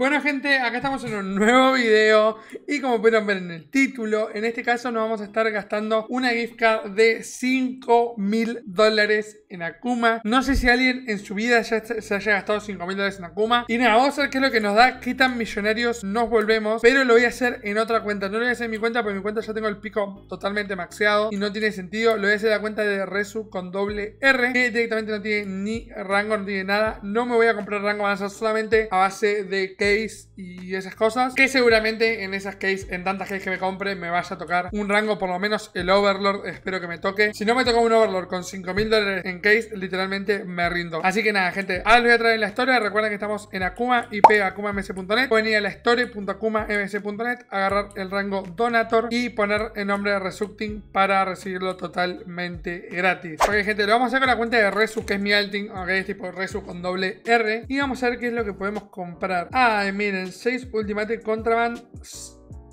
Bueno gente, acá estamos en un nuevo video y como pudieron ver en el título, en este caso nos vamos a estar gastando una gift card de 5 mil dólares en Akuma. No sé si alguien en su vida ya se haya gastado 5 mil dólares en Akuma. Y nada, vamos a ver qué es lo que nos da, qué tan millonarios nos volvemos, pero lo voy a hacer en otra cuenta. No lo voy a hacer en mi cuenta porque en mi cuenta ya tengo el pico totalmente maxeado y no tiene sentido. Lo voy a hacer en la cuenta de Resu con doble R, que directamente no tiene ni rango, no tiene nada. No me voy a comprar rango avanzado solamente a base de que y esas cosas. Que seguramente en esas case, en tantas case que me compre, me vaya a tocar un rango, por lo menos el Overlord, espero que me toque. Si no me toca un Overlord con 5.000 dólares en case, literalmente me rindo. Así que nada, gente, ahora les voy a traer la historia. Recuerden que estamos en Akuma, IP, akumamc.net. Pueden ir a la story.akumamc.net, agarrar el rango Donator y poner el nombre de Resucting para recibirlo totalmente gratis. Ok, gente, lo vamos a hacer con la cuenta de Resu, que es mi alting, ok, es tipo Resu con doble R. Y vamos a ver qué es lo que podemos comprar. Ah, miren, 6 Ultimate Contraband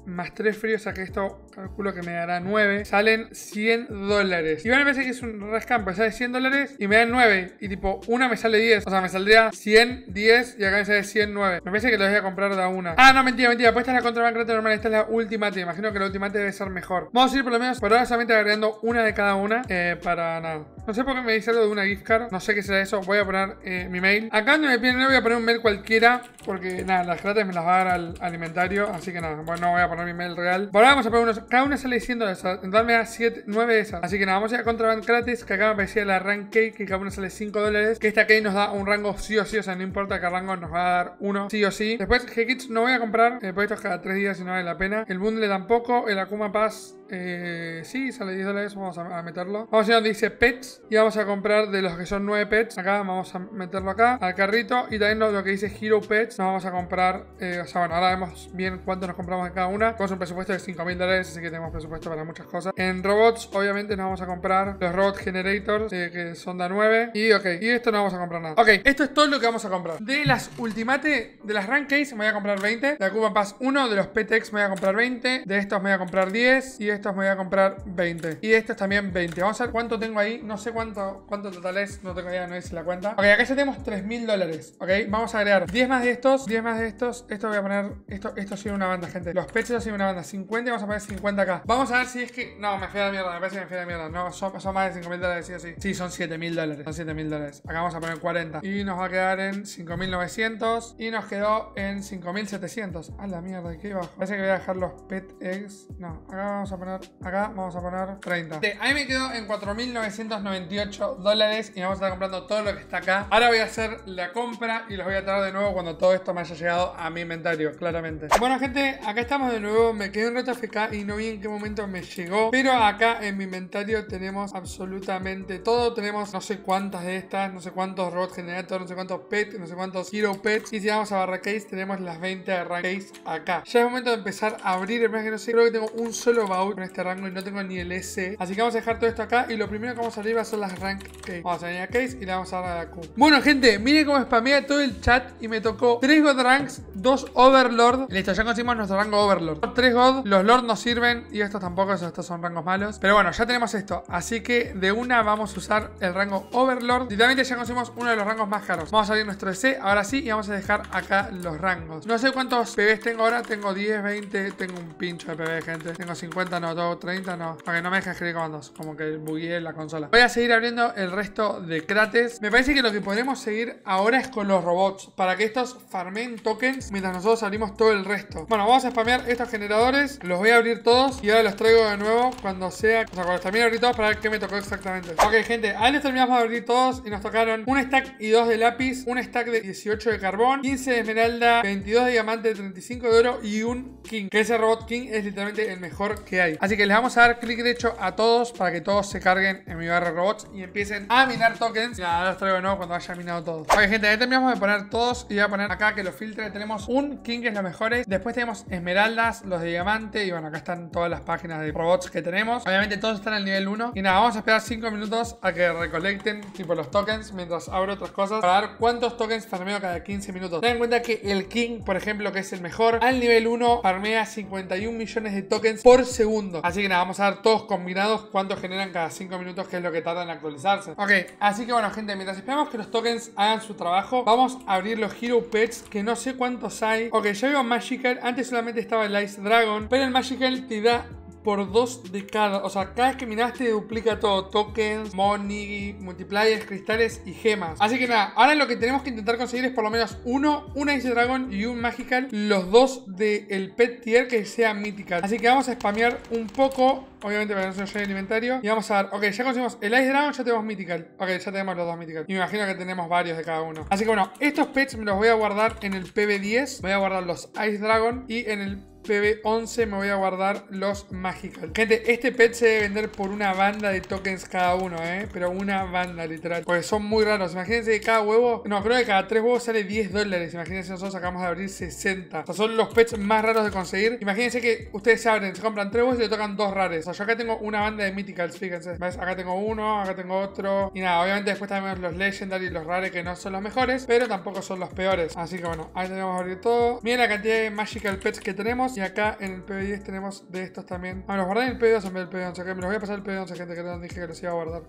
más 3 fríos, o sea que esto calculo que me dará 9. Salen 100 dólares. Y van a que es un rascampa, sale 100 dólares y me dan 9. Y tipo, una me sale 10. O sea, me saldría 100, 10 y acá me sale 109. Me parece que lo voy a comprar de una. Ah, no, mentira, mentira. Pues esta la contra normal. Esta es la te Imagino que la última debe ser mejor. Vamos a ir por lo menos por ahora solamente agregando una de cada una. Eh, para nada. No sé por qué me dice algo de una gift card. No sé qué será eso. Voy a poner eh, mi mail. Acá donde me piden voy a poner un mail cualquiera. Porque nada, las gratis me las va a dar al alimentario. Así que nada, bueno, no voy a poner mi mail real. vamos a poner unos. Cada una sale 100 esas. Entonces me da 7, 9 esas. Así que nada, vamos a ir a Contraband gratis. Que acá me aparecía la rank cake. Que cada una sale 5 dólares. Que esta cake nos da un rango sí o sí. O sea, no importa qué rango nos va a dar uno sí o sí. Después, G-Kits no voy a comprar. Eh, estos cada 3 días si no vale la pena. El bundle tampoco. El Akuma Pass. Eh, sí, sale 10 dólares, vamos a, meterlo. Vamos a ir donde dice pets y vamos a comprar de los que son 9 pets. Acá vamos a meterlo acá al carrito y también lo, que dice Hero Pets. Nos vamos a comprar, eh, o sea, bueno, ahora vemos bien cuánto nos compramos en cada una. Tenemos un presupuesto de 5.000 dólares, así que tenemos presupuesto para muchas cosas. En robots, obviamente, nos vamos a comprar los robot generators, eh, que son da 9. Y ok, y esto no vamos a comprar nada. Ok, esto es todo lo que vamos a comprar. De las ultimate, de las rank me voy a comprar 20. De la Cuba Pass 1, de los Petex, me voy a comprar 20. De estos me voy a comprar 10. Y estos me voy a comprar 20. Y estos también 20. Vamos a ver cuánto tengo ahí. No sé cuánto, cuánto total es. No tengo ya, no hice la cuenta. Ok, acá ya tenemos 3.000 dólares. Ok, vamos a agregar 10 más de estos, 10 más de estos. Esto voy a poner. Esto, esto sido una banda, gente. Los pets sido me una 50 y vamos a poner 50 acá. Vamos a ver si es que. No, me fui a la mierda. Me parece que me fui a la mierda. No, son, más de 5.000 dólares, sí sí. Sí, son 7.000 dólares. Son 7.000 dólares. Acá vamos a poner 40. Y nos va a quedar en 5.900. Y nos quedó en 5.700. A la mierda, qué bajo. Parece que voy a dejar los pet eggs. No, acá vamos a poner. Acá vamos a poner 30. ahí me quedo en 4.998 dólares. Y vamos a estar comprando todo lo que está acá. Ahora voy a hacer la compra y los voy a traer de nuevo cuando todo esto me haya llegado a mi inventario, claramente. Bueno, gente, acá estamos de nuevo Luego me quedé en RTFK y no vi en qué momento me llegó. Pero acá en mi inventario tenemos absolutamente todo. Tenemos no sé cuántas de estas, no sé cuántos robots Generator, no sé cuántos Pets, no sé cuántos Hero Pets. Y si vamos a Barra Case, tenemos las 20 de rank Case acá. Ya es momento de empezar a abrir. El que no sé, creo que tengo un solo baúl con este rango y no tengo ni el S. Así que vamos a dejar todo esto acá. Y lo primero que vamos a abrir va a ser las Rank Case. Vamos a venir a Case y le vamos a dar a la Q. Bueno, gente, miren cómo spamea todo el chat y me tocó 3 God Ranks, 2 Overlord. Listo, ya conseguimos nuestro rango Overlord. 3 God, los Lord no sirven y estos tampoco, estos son rangos malos. Pero bueno, ya tenemos esto, así que de una vamos a usar el rango Overlord. Y también ya conseguimos uno de los rangos más caros. Vamos a abrir nuestro EC, ahora sí, y vamos a dejar acá los rangos. No sé cuántos PBs tengo ahora, tengo 10, 20, tengo un pincho de PB, gente. Tengo 50, no, tengo 30, no. Para que no me deje escribir comandos, como que bugueé la consola. Voy a seguir abriendo el resto de crates. Me parece que lo que podremos seguir ahora es con los robots, para que estos farmen tokens mientras nosotros abrimos todo el resto. Bueno, vamos a spamear estos generadores, los voy a abrir todos y ahora los traigo de nuevo cuando sea, o sea, cuando termine abrir todos para ver qué me tocó exactamente. Ok, gente, ahí les terminamos de abrir todos y nos tocaron un stack y dos de lápiz, un stack de 18 de carbón, 15 de esmeralda, 22 de diamante, 35 de oro y un king, que ese robot king es literalmente el mejor que hay. Así que les vamos a dar clic derecho a todos para que todos se carguen en mi barra robots y empiecen a minar tokens. Y ahora los traigo de nuevo cuando haya minado todos. Ok, gente, ahí terminamos de poner todos y voy a poner acá que los filtre. Tenemos un king que es lo mejor. después tenemos esmeralda, los de diamante y bueno, acá están todas las páginas de robots que tenemos. Obviamente todos están al nivel 1. Y nada, vamos a esperar 5 minutos a que recolecten tipo los tokens mientras abro otras cosas para ver cuántos tokens farmeo cada 15 minutos. Ten en cuenta que el King, por ejemplo, que es el mejor, al nivel 1 farmea 51 millones de tokens por segundo. Así que nada, vamos a ver todos combinados cuántos generan cada 5 minutos, que es lo que tardan en actualizarse. Ok, así que bueno, gente, mientras esperamos que los tokens hagan su trabajo, vamos a abrir los Hero Pets, que no sé cuántos hay. Ok, ya veo Magical, antes solamente estaba el Ice Dragon, pero el Magical te da por dos de cada. O sea, cada vez que minaste te duplica todo. Tokens, money, multipliers, cristales y gemas. Así que nada, ahora lo que tenemos que intentar conseguir es por lo menos uno, un Ice Dragon y un Magical. Los dos del pet tier que sea Mythical. Así que vamos a spamear un poco Obviamente para que no se inventario. Y vamos a ver, ok, ya conseguimos el Ice Dragon, ya tenemos Mythical. Ok, ya tenemos los dos Mythical. Y me imagino que tenemos varios de cada uno. Así que bueno, estos pets me los voy a guardar en el PB10. Voy a guardar los Ice Dragon y en el PB11 me voy a guardar los Magical. Gente, este pet se debe vender por una banda de tokens cada uno, ¿eh? Pero una banda, literal. Porque son muy raros. Imagínense que cada huevo... No, creo que cada tres huevos sale 10 dólares. Imagínense, nosotros acabamos de abrir 60. O sea, son los pets más raros de conseguir. Imagínense que ustedes se abren, se compran tres huevos y le tocan dos rares. O sea, yo acá tengo una banda de Mythicals, fíjense. ¿Ves? Acá tengo uno, acá tengo otro. Y nada, obviamente después también los Legendary y los Rare que no son los mejores, pero tampoco son los peores. Así que bueno, ahí tenemos abrir todo. Miren la cantidad de Magical Pets que tenemos. Y acá en el PB10 tenemos de estos también. Ah, los guardé en el PB2 en vez del PB11. me los voy a pasar el PB11, gente, que no dije que los iba a guardar.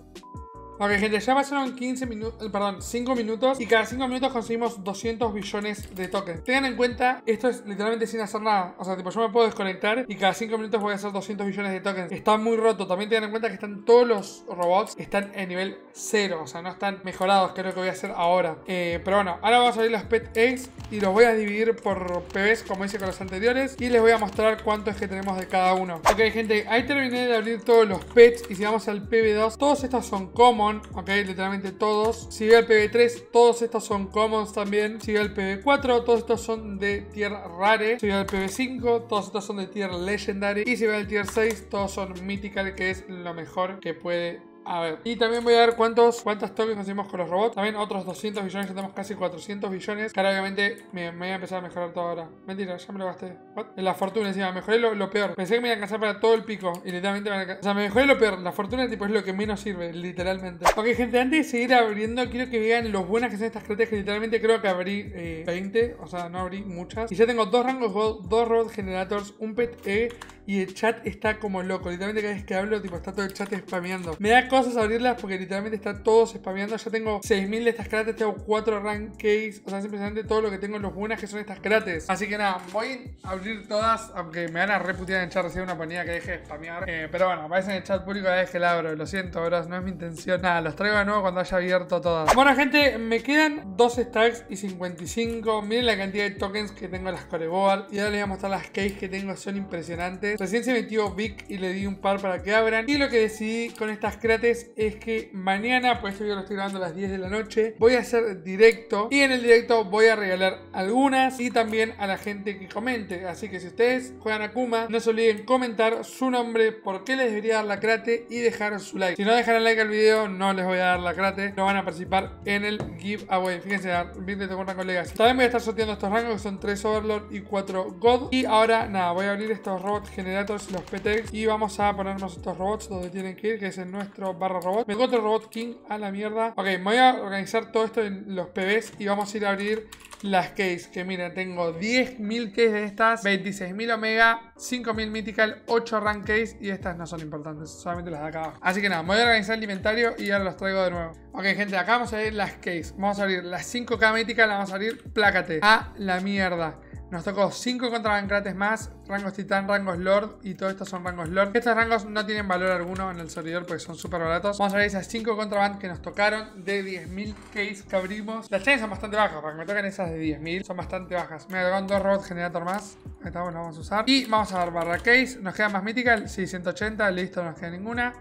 Ok, gente, ya pasaron 15 minutos, eh, perdón, 5 minutos y cada 5 minutos conseguimos 200 billones de tokens. Tengan en cuenta, esto es literalmente sin hacer nada. O sea, tipo, yo me puedo desconectar y cada 5 minutos voy a hacer 200 billones de tokens. Está muy roto. También tengan en cuenta que están todos los robots están en nivel 0, o sea, no están mejorados, que es lo que voy a hacer ahora. Eh, pero bueno, ahora vamos a abrir los pet eggs y los voy a dividir por PBs, como hice con los anteriores, y les voy a mostrar cuánto es que tenemos de cada uno. Ok, gente, ahí terminé de abrir todos los pets y si vamos al PB2, todos estos son cómodos ok, literalmente todos. Si veo el pv 3 todos estos son commons también. Si veo el pv 4 todos estos son de tier rare. Si veo el pv 5 todos estos son de tier legendary. Y si ve el tier 6, todos son mythical, que es lo mejor que puede a ver, y también voy a ver cuántos, cuántas tokens hacemos con los robots. También otros 200 billones, ya tenemos casi 400 billones. Que obviamente me, voy a empezar a mejorar todo ahora. Mentira, ya me lo gasté. ¿What? La fortuna encima, mejoré lo, peor. Pensé que me iba a alcanzar para todo el pico. Y literalmente me a O sea, me mejoré lo peor. La fortuna tipo es lo que menos sirve, literalmente. Ok, gente, antes de seguir abriendo, quiero que vean lo buenas que son estas estrategias. literalmente creo que abrí 20. Eh, o sea, no abrí muchas. Y ya tengo dos rangos gold, dos robot generators, un pet E. Y el chat está como loco. Literalmente cada vez que hablo, tipo, está todo el chat spameando. Me da a abrirlas porque literalmente están todos spameando. ya tengo 6000 de estas crates, tengo 4 rank cakes. O sea, es todo lo que tengo en los buenas que son estas crates. Así que nada, voy a abrir todas, aunque me van a reputear en chat recién una panilla que deje de spamear. Eh, pero bueno, aparece en el chat público la vez que la abro. Lo siento, ahora no es mi intención. Nada, los traigo de nuevo cuando haya abierto todas. Bueno, gente, me quedan 12 stacks y 55. Miren la cantidad de tokens que tengo en las Coreboard. Y ahora les voy a mostrar las cakes que tengo, son impresionantes. Recién se metió Vic y le di un par para que abran. Y lo que decidí con estas crates es que mañana, pues este video lo estoy grabando a las 10 de la noche, voy a hacer directo y en el directo voy a regalar algunas y también a la gente que comente. Así que si ustedes juegan a Kuma, no se olviden comentar su nombre, por qué les debería dar la crate y dejar su like. Si no dejan like al video, no les voy a dar la crate, no van a participar en el giveaway. Fíjense, una con colegas. También voy a estar sorteando estos rangos que son 3 Overlord y 4 God. Y ahora, nada, voy a abrir estos robots generators, los PTX, y vamos a ponernos estos robots donde tienen que ir, que es en nuestro barra robot. Me encuentro robot king a la mierda. Ok, voy a organizar todo esto en los PBs y vamos a ir a abrir las case. Que miren, tengo 10.000 case de estas, 26.000 omega, 5.000 mythical, 8 rank case y estas no son importantes, solamente las de acá abajo. Así que nada, voy a organizar el inventario y ahora los traigo de nuevo. Ok, gente, acá vamos a abrir las case. Vamos a abrir las 5K mythical, las vamos a abrir, plácate. A la mierda. Nos tocó 5 contraband crates más, rangos titán, rangos lord y todos estos son rangos lord. Estos rangos no tienen valor alguno en el servidor porque son súper baratos. Vamos a ver esas 5 contraband que nos tocaron de 10.000 case que abrimos. Las chances son bastante bajas, para que me toquen esas de 10.000 son bastante bajas. Me un dos robots generator más, esta estamos, vamos a usar. Y vamos a dar barra case, nos queda más mítica, 680, listo, no nos queda ninguna.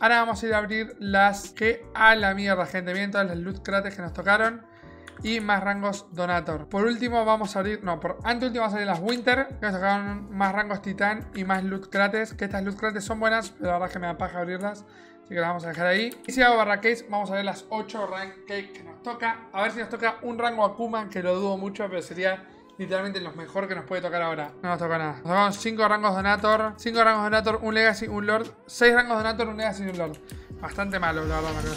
Ahora vamos a ir a abrir las que a la mierda, gente. Miren todas las loot crates que nos tocaron y más rangos Donator. Por último vamos a abrir, no, por anteúltimo vamos a salir las Winter, que nos sacaron más rangos Titán y más Loot Crates, que estas Loot Crates son buenas, pero la verdad es que me da paja abrirlas, así que las vamos a dejar ahí. Y si hago barra case, vamos a ver las 8 rank cake que nos toca, a ver si nos toca un rango Akuma, que lo dudo mucho, pero sería literalmente los mejor que nos puede tocar ahora. No nos toca nada. Nos tocaron 5 rangos Donator, 5 rangos Donator, un Legacy, un Lord, 6 rangos Donator, un Legacy y un Lord. Bastante malo, la verdad,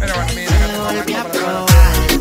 Pero bueno, mira,